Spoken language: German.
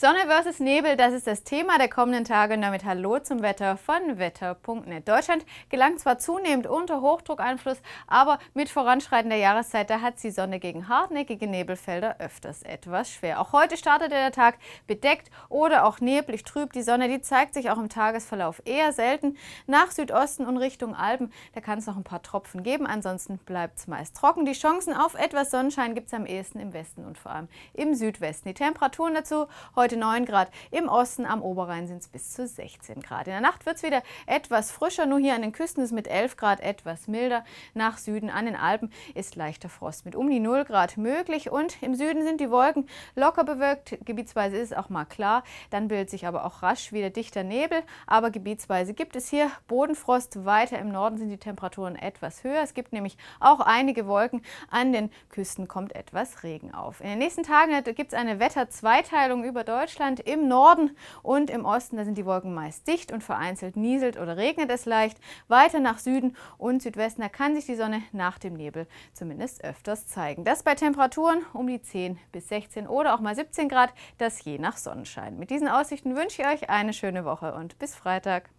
Sonne versus Nebel, das ist das Thema der kommenden Tage. Und damit hallo zum Wetter von wetter.net. Deutschland gelangt zwar zunehmend unter Hochdruckeinfluss, aber mit voranschreitender Jahreszeit, da hat die Sonne gegen hartnäckige Nebelfelder öfters etwas schwer. Auch heute startet der Tag bedeckt oder auch neblig trüb. Die Sonne, die zeigt sich auch im Tagesverlauf eher selten. Nach Südosten und Richtung Alpen, da kann es noch ein paar Tropfen geben. Ansonsten bleibt es meist trocken. Die Chancen auf etwas Sonnenschein gibt es am ehesten im Westen und vor allem im Südwesten. Die Temperaturen dazu heute heute 9 Grad. Im Osten am Oberrhein sind es bis zu 16 Grad. In der Nacht wird es wieder etwas frischer, nur hier an den Küsten ist es mit 11 Grad etwas milder. Nach Süden an den Alpen ist leichter Frost mit um die 0 Grad möglich und im Süden sind die Wolken locker bewölkt. Gebietsweise ist es auch mal klar, dann bildet sich aber auch rasch wieder dichter Nebel, aber gebietsweise gibt es hier Bodenfrost. Weiter im Norden sind die Temperaturen etwas höher. Es gibt nämlich auch einige Wolken. An den Küsten kommt etwas Regen auf. In den nächsten Tagen gibt es eine Wetterzweiteilung über Deutschland. Deutschland im Norden und im Osten, da sind die Wolken meist dicht und vereinzelt nieselt oder regnet es leicht. Weiter nach Süden und Südwesten, da kann sich die Sonne nach dem Nebel zumindest öfters zeigen. Das bei Temperaturen um die 10 bis 16 oder auch mal 17 Grad, das je nach Sonnenschein. Mit diesen Aussichten wünsche ich euch eine schöne Woche und bis Freitag.